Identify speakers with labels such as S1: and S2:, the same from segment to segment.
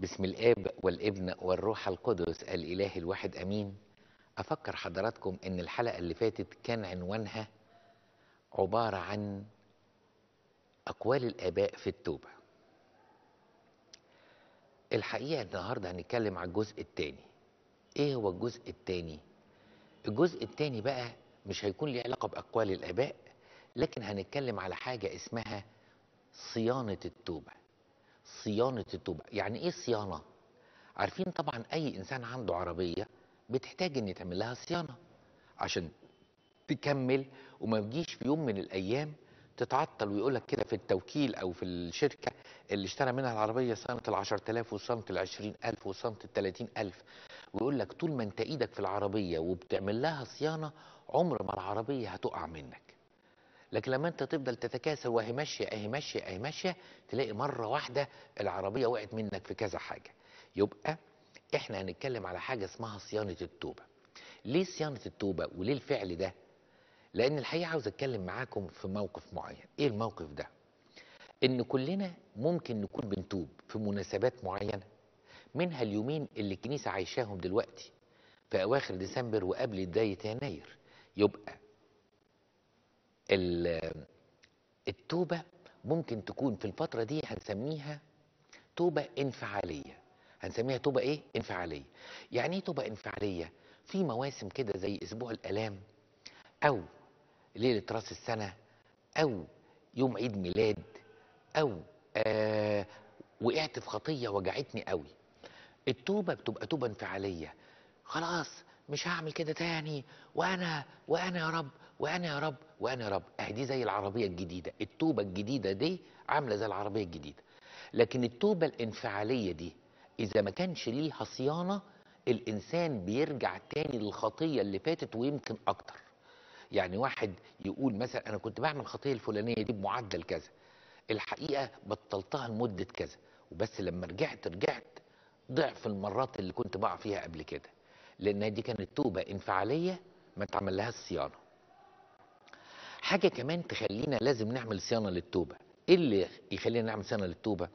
S1: بسم الاب والابن والروح القدس الاله الواحد امين افكر حضراتكم ان الحلقه اللي فاتت كان عنوانها عباره عن اقوال الاباء في التوبه الحقيقه النهارده هنتكلم على الجزء الثاني ايه هو الجزء الثاني الجزء الثاني بقى مش هيكون ليه علاقه باقوال الاباء لكن هنتكلم على حاجه اسمها صيانه التوبه صيانة التوبة يعني ايه صيانة عارفين طبعا اي انسان عنده عربية بتحتاج ان يتعمل لها صيانة عشان تكمل وما يجيش في يوم من الايام تتعطل ويقولك كده في التوكيل او في الشركة اللي اشترى منها العربية صيانة العشر تلاف وصيانة العشرين الف وصيانة التلاتين الف ويقول لك طول ما انت ايدك في العربية وبتعمل لها صيانة عمر ما العربية هتقع منك لكن لما انت تفضل تتكاسل وهي ماشيه اهي ماشيه اهي ماشيه تلاقي مره واحده العربيه وقعت منك في كذا حاجه يبقى احنا هنتكلم على حاجه اسمها صيانه التوبه ليه صيانه التوبه وليه الفعل ده لان الحقيقه عاوز اتكلم معاكم في موقف معين ايه الموقف ده ان كلنا ممكن نكون بنتوب في مناسبات معينه منها اليومين اللي الكنيسه عايشاهم دلوقتي في اواخر ديسمبر وقبل بدايه يناير يبقى التوبة ممكن تكون في الفترة دي هنسميها توبة انفعالية هنسميها توبة ايه؟ انفعالية يعني ايه توبة انفعالية؟ في مواسم كده زي اسبوع الالام او ليلة راس السنة او يوم عيد ميلاد او آه وقعت في خطية وجعتني قوي التوبة بتبقى توبة انفعالية خلاص مش هعمل كده تاني وانا وانا يا رب وانا يا رب وانا رب اهدي دي زي العربيه الجديده التوبه الجديده دي عامله زي العربيه الجديده لكن التوبه الانفعاليه دي اذا ما كانش ليها صيانه الانسان بيرجع تاني للخطيه اللي فاتت ويمكن اكتر يعني واحد يقول مثلا انا كنت بعمل الخطيه الفلانيه دي بمعدل كذا الحقيقه بطلتها لمده كذا وبس لما رجعت رجعت ضعف المرات اللي كنت بقع فيها قبل كده لان دي كانت توبه انفعاليه ما تعمل لها الصيانه حاجه كمان تخلينا لازم نعمل صيانه للتوبه ايه اللي يخلينا نعمل صيانه للتوبه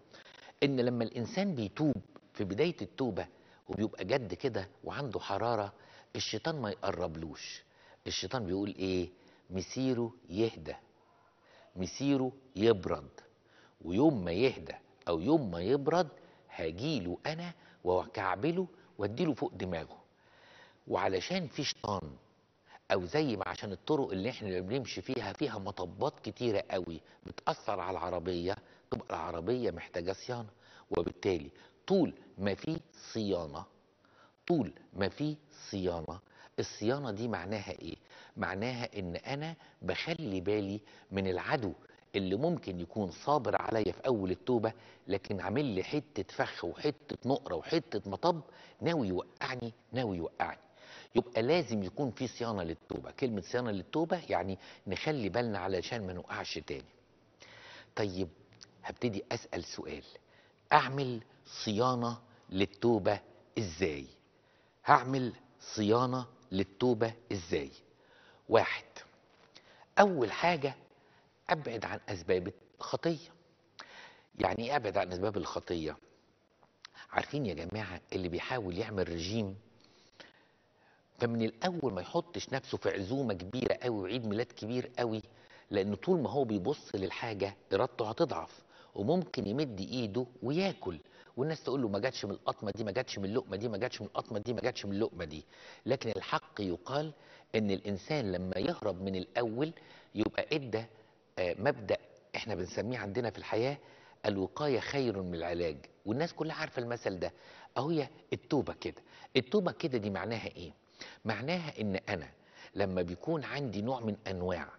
S1: ان لما الانسان بيتوب في بدايه التوبه وبيبقى جد كده وعنده حراره الشيطان ما يقربلوش الشيطان بيقول ايه مسيره يهدى مسيره يبرد ويوم ما يهدى او يوم ما يبرد هجيله انا واكعبله واديله فوق دماغه وعلشان في شيطان او زي ما عشان الطرق اللي احنا بنمشي فيها فيها مطبات كتيره قوي بتاثر على العربيه تبقى العربيه محتاجه صيانه وبالتالي طول ما في صيانه طول ما في صيانه الصيانه دي معناها ايه معناها ان انا بخلي بالي من العدو اللي ممكن يكون صابر عليا في اول التوبه لكن عامل لي حته فخ وحته نقره وحته مطب ناوي يوقعني ناوي يوقعني يبقى لازم يكون في صيانه للتوبه كلمه صيانه للتوبه يعني نخلي بالنا علشان ما نقعش تاني طيب هبتدي اسال سؤال اعمل صيانه للتوبه ازاي هعمل صيانه للتوبه ازاي واحد اول حاجه ابعد عن اسباب الخطيه يعني ايه ابعد عن اسباب الخطيه عارفين يا جماعه اللي بيحاول يعمل رجيم فمن الاول ما يحطش نفسه في عزومه كبيره قوي وعيد ميلاد كبير قوي لان طول ما هو بيبص للحاجه ارادته هتضعف وممكن يمد ايده وياكل والناس تقول له ما جاتش من القطمه دي ما جاتش من اللقمه دي ما جاتش من القطمه دي ما جاتش من اللقمه دي لكن الحق يقال ان الانسان لما يهرب من الاول يبقى ادى آه، مبدا احنا بنسميه عندنا في الحياه الوقايه خير من العلاج والناس كلها عارفه المثل ده اهو التوبه كده التوبه كده دي معناها ايه معناها ان انا لما بيكون عندي نوع من انواع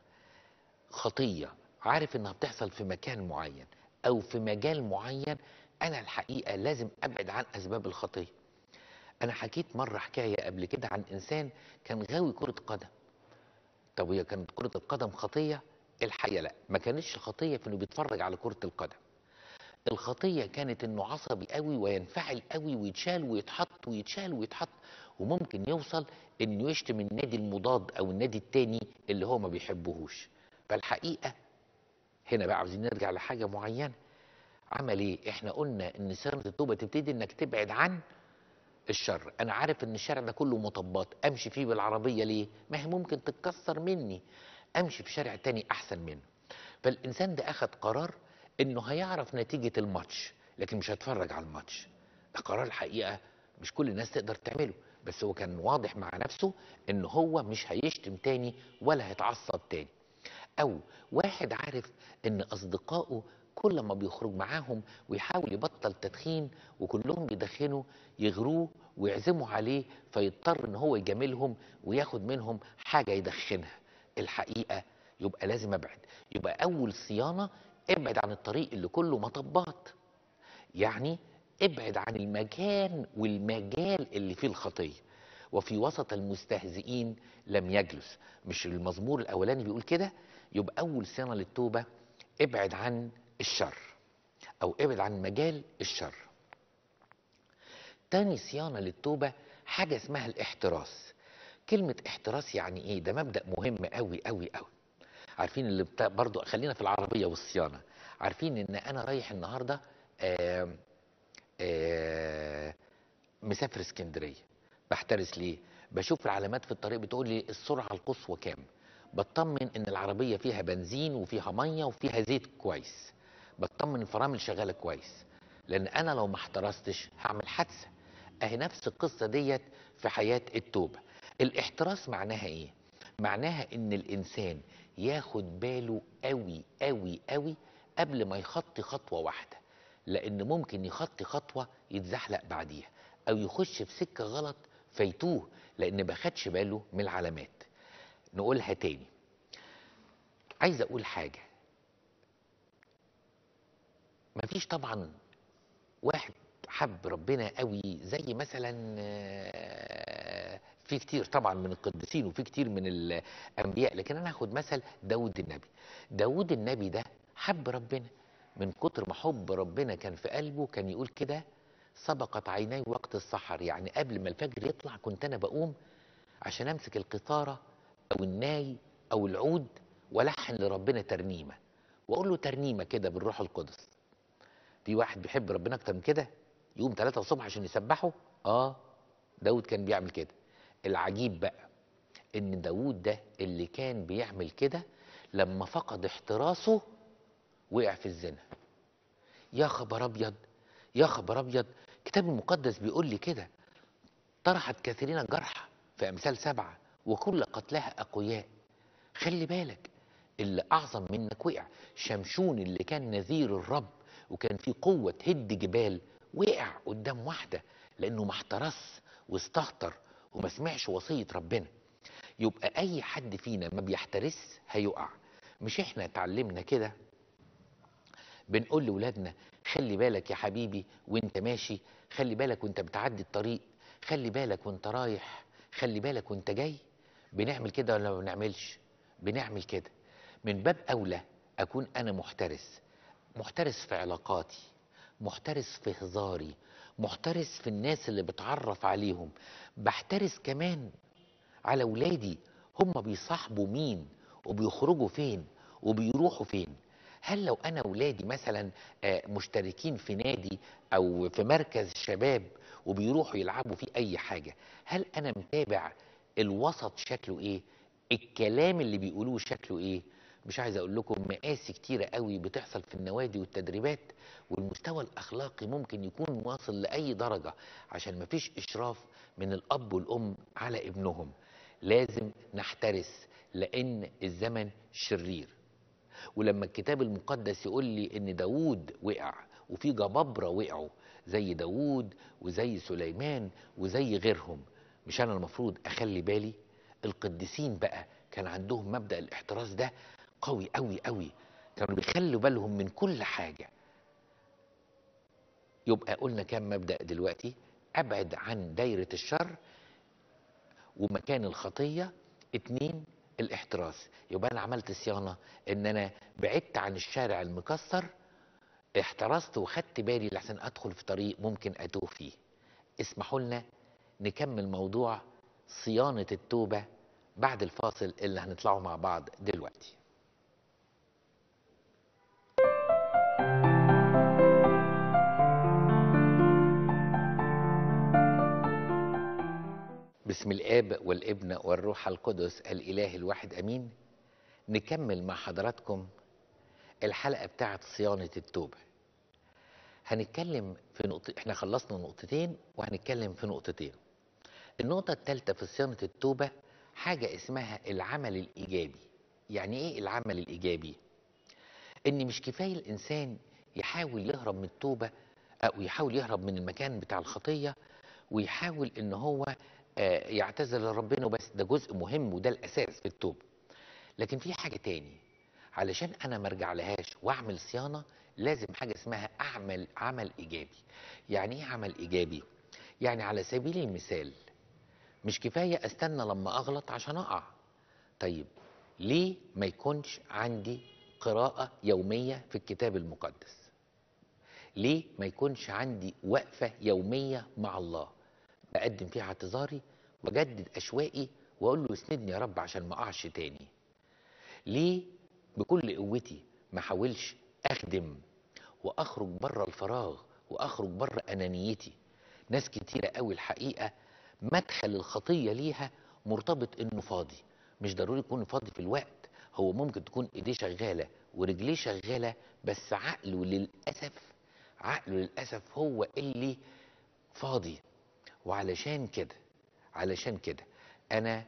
S1: خطيه عارف انها بتحصل في مكان معين او في مجال معين انا الحقيقه لازم ابعد عن اسباب الخطيه انا حكيت مره حكايه قبل كده عن انسان كان غاوي كره قدم طب هي كانت كره القدم خطيه الحقيقه لا ما كانتش خطيه في انه بيتفرج على كره القدم الخطيه كانت انه عصبي قوي وينفعل قوي ويتشال ويتحط ويتشال ويتحط وممكن يوصل انه يشتم النادي المضاد او النادي التاني اللي هو ما بيحبهوش فالحقيقه هنا بقى عاوزين نرجع لحاجه معينه عمل ايه احنا قلنا ان سنه التوبه تبتدي انك تبعد عن الشر انا عارف ان الشارع ده كله مطبات امشي فيه بالعربيه ليه ما هي ممكن تتكسر مني امشي في شارع تاني احسن منه فالانسان ده اخد قرار انه هيعرف نتيجه الماتش لكن مش هيتفرج على الماتش ده قرار الحقيقه مش كل الناس تقدر تعمله بس هو كان واضح مع نفسه ان هو مش هيشتم تاني ولا هيتعصب تاني او واحد عارف ان اصدقائه كل ما بيخرج معاهم ويحاول يبطل تدخين وكلهم بيدخنوا يغروه ويعزموا عليه فيضطر ان هو يجاملهم وياخد منهم حاجه يدخنها الحقيقه يبقى لازم ابعد يبقى اول صيانه ابعد عن الطريق اللي كله مطبات يعني ابعد عن المكان والمجال اللي فيه الخطيه وفي وسط المستهزئين لم يجلس مش المزمور الاولاني بيقول كده يبقى اول سنه للتوبه ابعد عن الشر او ابعد عن مجال الشر تاني صيانه للتوبه حاجه اسمها الاحتراس كلمه احتراس يعني ايه ده مبدا مهم قوي قوي قوي عارفين اللي برضو خلينا في العربيه والصيانه عارفين ان انا رايح النهارده آه آه، مسافر اسكندريه بحترس ليه بشوف العلامات في الطريق بتقول لي السرعه القصوى كام بطمن ان العربيه فيها بنزين وفيها ميه وفيها زيت كويس بطمن الفرامل شغاله كويس لان انا لو ما احترستش هعمل حادثه اهي نفس القصه ديت في حياه التوبه الاحتراس معناها ايه معناها ان الانسان ياخد باله قوي قوي قوي قبل ما يخطي خطوه واحده لأن ممكن يخطي خطوة يتزحلق بعديها أو يخش في سكة غلط فيتوه لأن ما خدش باله من العلامات نقولها تاني عايز أقول حاجة مفيش طبعا واحد حب ربنا قوي زي مثلا آه، في كتير طبعا من القديسين وفي كتير من الانبياء لكن انا هاخد مثل داود النبي داود النبي ده حب ربنا من كتر ما حب ربنا كان في قلبه كان يقول كده سبقت عيني وقت السحر يعني قبل ما الفجر يطلع كنت انا بقوم عشان امسك القطاره او الناي او العود والحن لربنا ترنيمه واقول له ترنيمه كده بالروح القدس في واحد بيحب ربنا اكتر من كده يقوم ثلاثة الصبح عشان يسبحه اه داود كان بيعمل كده العجيب بقى ان داود ده اللي كان بيعمل كده لما فقد احتراسه وقع في الزنا يا خبر ابيض يا خبر ابيض الكتاب المقدس بيقول لي كده طرحت كثيرين الجرحى في امثال سبعه وكل قتلاها اقوياء خلي بالك اللي اعظم منك وقع شمشون اللي كان نذير الرب وكان فيه قوه تهد جبال وقع قدام واحده لانه ما احترس واستهتر وما سمعش وصيه ربنا يبقى اي حد فينا ما بيحترس هيقع مش احنا اتعلمنا كده بنقول لولادنا خلي بالك يا حبيبي وانت ماشي خلي بالك وانت بتعدي الطريق خلي بالك وانت رايح خلي بالك وانت جاي بنعمل كده ولا ما بنعملش بنعمل كده من باب اولى اكون انا محترس محترس في علاقاتي محترس في هزاري محترس في الناس اللي بتعرف عليهم بحترس كمان على ولادي هم بيصاحبوا مين وبيخرجوا فين وبيروحوا فين هل لو انا ولادي مثلا آه، مشتركين في نادي او في مركز شباب وبيروحوا يلعبوا في اي حاجه هل انا متابع الوسط شكله ايه الكلام اللي بيقولوه شكله ايه مش عايز اقول لكم مقاسي كتيره قوي بتحصل في النوادي والتدريبات والمستوى الاخلاقي ممكن يكون واصل لاي درجه عشان مفيش اشراف من الاب والام على ابنهم لازم نحترس لان الزمن شرير ولما الكتاب المقدس يقول لي ان داوود وقع وفي جبابرة وقعوا زي داوود وزي سليمان وزي غيرهم مش انا المفروض اخلي بالي القديسين بقى كان عندهم مبدأ الاحتراز ده قوي قوي قوي كانوا بيخلوا بالهم من كل حاجة يبقى قلنا كم مبدأ دلوقتي ابعد عن دايرة الشر ومكان الخطية اتنين الاحتراس يبقى انا عملت صيانه ان انا بعدت عن الشارع المكسر احترست وخدت بالي لحسن ادخل في طريق ممكن اتوه فيه اسمحوا لنا نكمل موضوع صيانه التوبه بعد الفاصل اللي هنطلعه مع بعض دلوقتي بسم الاب والابن والروح القدس الاله الواحد امين نكمل مع حضراتكم الحلقه بتاعه صيانه التوبه هنتكلم في نقطة احنا خلصنا نقطتين وهنتكلم في نقطتين النقطة الثالثة في صيانة التوبة حاجة اسمها العمل الإيجابي يعني ايه العمل الإيجابي؟ ان مش كفاية الإنسان يحاول يهرب من التوبة أو يحاول يهرب من المكان بتاع الخطية ويحاول ان هو آه، يعتذر لربنا وبس ده جزء مهم وده الاساس في التوبه لكن في حاجه تاني علشان انا ما ارجع لهاش واعمل صيانه لازم حاجه اسمها اعمل عمل ايجابي يعني ايه عمل ايجابي يعني على سبيل المثال مش كفايه استنى لما اغلط عشان اقع طيب ليه ما يكونش عندي قراءه يوميه في الكتاب المقدس ليه ما يكونش عندي وقفه يوميه مع الله اقدم فيها اعتذاري واجدد اشواقي واقول له اسندني يا رب عشان ما اقعش تاني ليه بكل قوتي ما أحاولش اخدم واخرج بره الفراغ واخرج بره انانيتي ناس كتيره قوي الحقيقه مدخل الخطيه ليها مرتبط انه فاضي مش ضروري يكون فاضي في الوقت هو ممكن تكون ايديه شغاله ورجليه شغاله بس عقله للاسف عقله للاسف هو اللي فاضي وعلشان كده علشان كده انا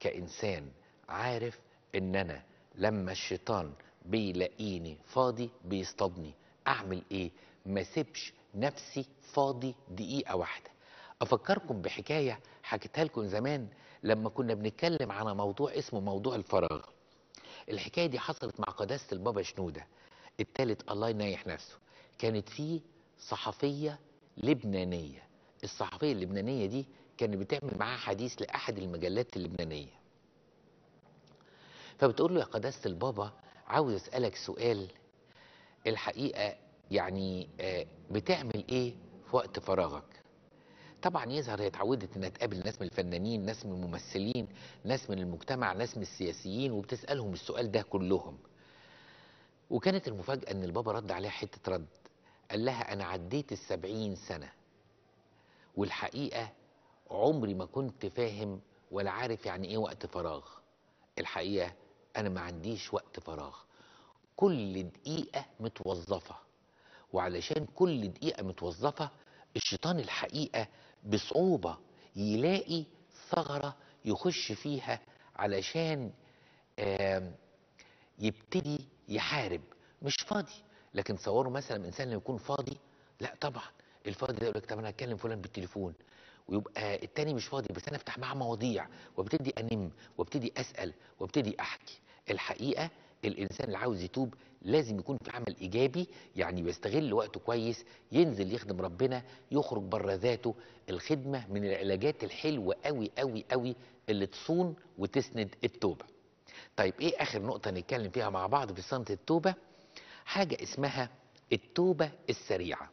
S1: كانسان عارف ان انا لما الشيطان بيلاقيني فاضي بيصطادني اعمل ايه ما سيبش نفسي فاضي دقيقه واحده افكركم بحكايه حكيتها لكم زمان لما كنا بنتكلم على موضوع اسمه موضوع الفراغ الحكايه دي حصلت مع قداسه البابا شنوده التالت الله ينيح نفسه كانت فيه صحفيه لبنانيه الصحفيه اللبنانيه دي كانت بتعمل معاه حديث لاحد المجلات اللبنانيه فبتقول له يا قداسه البابا عاوز اسالك سؤال الحقيقه يعني آه، بتعمل ايه في وقت فراغك طبعا يظهر هي اتعودت انها تقابل ناس من الفنانين ناس من الممثلين ناس من المجتمع ناس من السياسيين وبتسالهم السؤال ده كلهم وكانت المفاجاه ان البابا رد عليها حته رد قال لها انا عديت السبعين سنه والحقيقه عمري ما كنت فاهم ولا عارف يعني ايه وقت فراغ الحقيقه انا ما عنديش وقت فراغ كل دقيقه متوظفه وعلشان كل دقيقه متوظفه الشيطان الحقيقه بصعوبه يلاقي ثغره يخش فيها علشان يبتدي يحارب مش فاضي لكن تصوروا مثلا انسان لما يكون فاضي لا طبعا الفاضي ده يقول لك طب انا هتكلم فلان بالتليفون ويبقى التاني مش فاضي بس انا افتح معاه مواضيع وابتدي انم وابتدي اسال وابتدي احكي الحقيقه الانسان اللي عاوز يتوب لازم يكون في عمل ايجابي يعني بيستغل وقته كويس ينزل يخدم ربنا يخرج بره ذاته الخدمه من العلاجات الحلوه قوي قوي قوي اللي تصون وتسند التوبه طيب ايه اخر نقطه نتكلم فيها مع بعض في صمت التوبه حاجه اسمها التوبه السريعه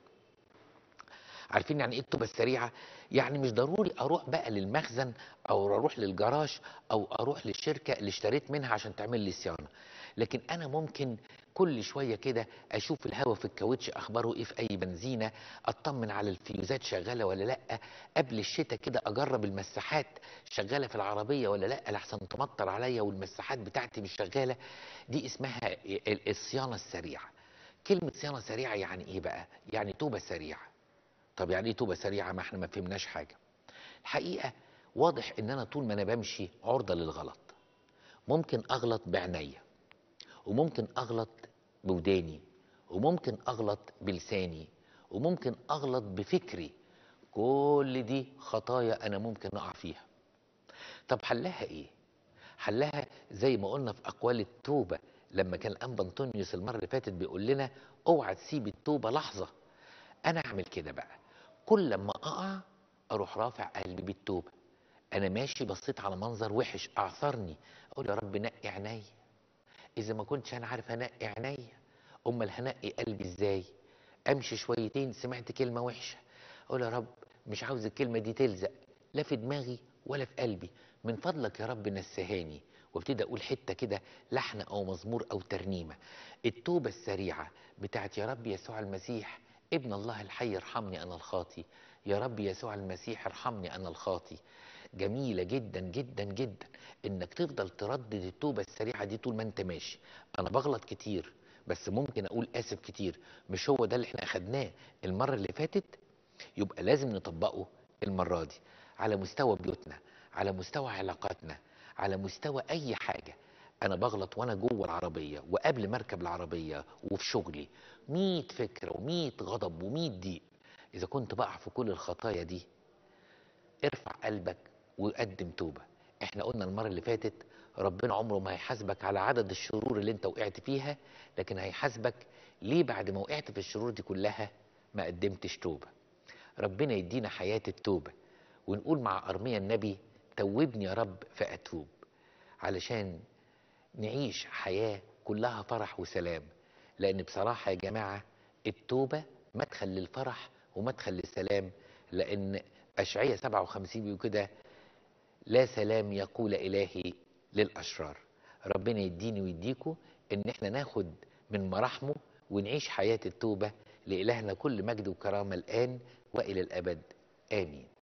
S1: عارفين يعني ايه التوبه السريعه يعني مش ضروري اروح بقى للمخزن او اروح للجراج او اروح للشركه اللي اشتريت منها عشان تعمل لي صيانه لكن انا ممكن كل شويه كده اشوف الهواء في الكاوتش اخباره ايه في اي بنزينه اطمن على الفيوزات شغاله ولا لا قبل الشتاء كده اجرب المساحات شغاله في العربيه ولا لا لحسن تمطر عليا والمساحات بتاعتي مش شغاله دي اسمها الصيانه السريعه كلمه صيانه سريعه يعني ايه بقى يعني توبه سريعه طب يعني ايه توبه سريعه ما احنا ما فهمناش حاجه الحقيقه واضح ان انا طول ما انا بمشي عرضه للغلط ممكن اغلط بعينيا وممكن اغلط بوداني وممكن اغلط بلساني وممكن اغلط بفكري كل دي خطايا انا ممكن اقع فيها طب حلها ايه حلها زي ما قلنا في اقوال التوبه لما كان الانبا انطونيوس المره اللي فاتت بيقول لنا اوعى تسيب التوبه لحظه انا اعمل كده بقى كل لما اقع اروح رافع قلبي بالتوبه انا ماشي بصيت على منظر وحش اعثرني اقول يا رب نقي عينيا اذا ما كنتش انا عارف انقي عينيا امال هنقي قلبي ازاي امشي شويتين سمعت كلمه وحشه اقول يا رب مش عاوز الكلمه دي تلزق لا في دماغي ولا في قلبي من فضلك يا رب نسهاني وابتدي اقول حته كده لحن او مزمور او ترنيمه التوبه السريعه بتاعت يا رب يسوع المسيح ابن الله الحي ارحمني أنا الخاطي يا رب يسوع المسيح ارحمني أنا الخاطي جميلة جدا جدا جدا انك تفضل تردد التوبة السريعة دي طول ما انت ماشي انا بغلط كتير بس ممكن اقول اسف كتير مش هو ده اللي احنا اخدناه المرة اللي فاتت يبقى لازم نطبقه المرة دي على مستوى بيوتنا على مستوى علاقاتنا على مستوى اي حاجة انا بغلط وانا جوه العربيه وقبل ما اركب العربيه وفي شغلي 100 فكره و100 غضب و100 ضيق اذا كنت بقع في كل الخطايا دي ارفع قلبك وقدم توبه احنا قلنا المره اللي فاتت ربنا عمره ما هيحاسبك على عدد الشرور اللي انت وقعت فيها لكن هيحاسبك ليه بعد ما وقعت في الشرور دي كلها ما قدمتش توبه ربنا يدينا حياه التوبه ونقول مع ارميا النبي توبني يا رب فاتوب علشان نعيش حياة كلها فرح وسلام لأن بصراحة يا جماعة التوبة مدخل للفرح ومدخل للسلام لأن أشعية 57 بيقول كده لا سلام يقول إلهي للأشرار ربنا يديني ويديكوا إن إحنا ناخد من مراحمه ونعيش حياة التوبة لإلهنا كل مجد وكرامة الآن وإلى الأبد آمين